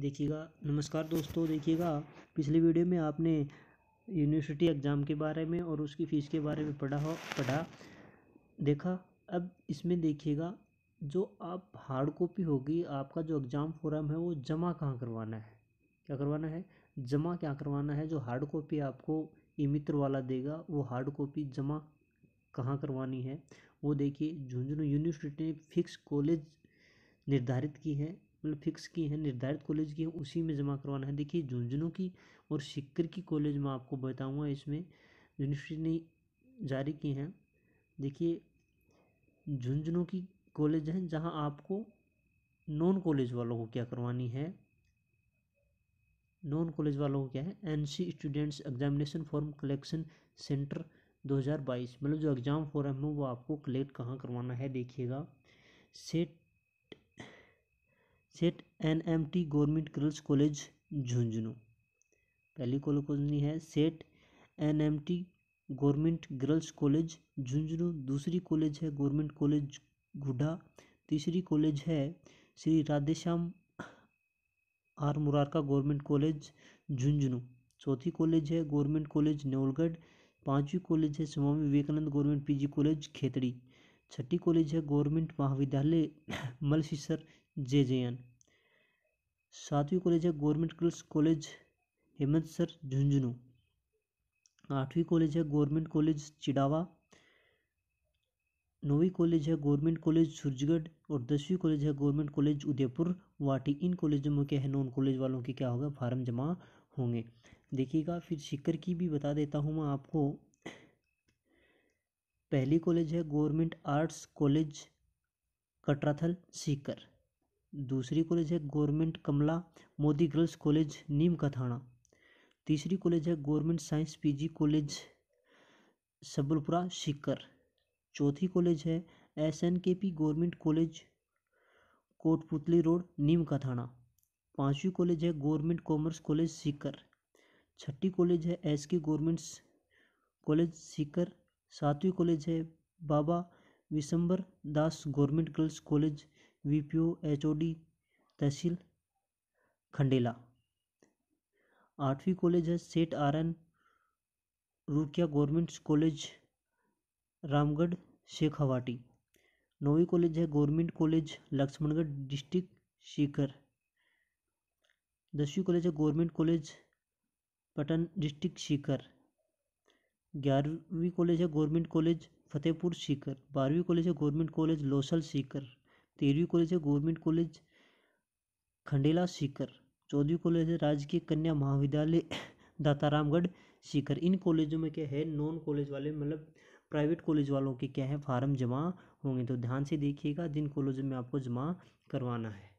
देखिएगा नमस्कार दोस्तों देखिएगा पिछली वीडियो में आपने यूनिवर्सिटी एग्ज़ाम के बारे में और उसकी फ़ीस के बारे में पढ़ा हो पढ़ा देखा अब इसमें देखिएगा जो आप हार्ड कॉपी होगी आपका जो एग्ज़ाम फॉर्म है वो जमा कहाँ करवाना है क्या करवाना है जमा क्या करवाना है जो हार्ड कॉपी आपको ई मित्र वाला देगा वो हार्ड कॉपी जमा कहाँ करवानी है वो देखिए झुंझुनू यूनिवर्सिटी ने फिक्स कॉलेज निर्धारित की है मतलब फिक्स की है निर्धारित कॉलेज की है उसी में जमा करवाना है देखिए झुंझुनू की और सिक्कर की कॉलेज मैं आपको बताऊँगा इसमें यूनिवर्सिटी ने जारी की हैं देखिए झुंझुनू की कॉलेज हैं जहाँ आपको नॉन कॉलेज वालों को क्या करवानी है नॉन कॉलेज वालों को क्या है NC students examination form collection centre 2022 मतलब जो एग्ज़ाम फॉर्म है वो आपको कलेक्ट कहाँ करवाना है देखिएगा सेट सेट N M T government girls college Jhunjhunu पहली कॉलोनी है सेट N M T government girls college Jhunjhunu दूसरी कॉलेज है गवर्नमेंट कॉलेज गुडा तीसरी कॉलेज है Shri Radheshyam R Murarka government college Jhunjhunu चौथी कॉलेज है गवर्नमेंट कॉलेज नेवलगढ़ पांचवी कॉलेज है Swami Vivekananda government PG college Khetri छठी कॉलेज है गवर्नमेंट महाविद्यालय मलशिसर जे जे एन सातवीं कॉलेज है government girls college Hemant sir Jhunjhunu आठवीं कॉलेज है गवर्नमेंट कॉलेज चिड़ावा नौवीं कॉलेज है गवर्नमेंट कॉलेज सूरजगढ़ और दसवीं कॉलेज है गवर्नमेंट कॉलेज उदयपुर वाटी इन कॉलेजों में क्या है नॉन कॉलेज वालों के क्या होगा फार्म जमा होंगे देखिएगा फिर शिकर की भी बता देता हूँ मैं आपको पहली कॉलेज है government arts college Katrathal Sikar दूसरी कॉलेज है government Kamla Modi girls college Neem ka Thana तीसरी कॉलेज है government science PG college Sabalpura Sikar चौथी कॉलेज है S N K P government college Kotputli road Neem ka Thana पाँचवीं कॉलेज है गवर्नमेंट कॉमर्स कॉलेज सीकर छठी कॉलेज है एस के गवर्नमेंट कॉलेज सीकर सातवीं कॉलेज है Baba Vishambhar Das government girls college V P O H O D तहसील खंडेला आठवीं कॉलेज है Seth R N Rukia government college Ramgarh Shekhawati नौवीं कॉलेज है government college Laxmangarh district Sikar दसवीं कॉलेज है government college Patan district Sikar ग्यारहवीं कॉलेज है गवर्नमेंट कॉलेज फतेहपुर सीकर बारहवीं कॉलेज है गवर्नमेंट कॉलेज लोसल सीकर तेरहवीं कॉलेज है गवर्नमेंट कॉलेज खंडेला सीकर चौदहवीं कॉलेज है राजकीय कन्या महाविद्यालय दातारामगढ़ सीकर इन कॉलेजों में क्या है नॉन कॉलेज वाले मतलब प्राइवेट कॉलेज वालों के क्या है फार्म जमा होंगे तो ध्यान से देखिएगा जिन कॉलेजों में आपको जमा करवाना है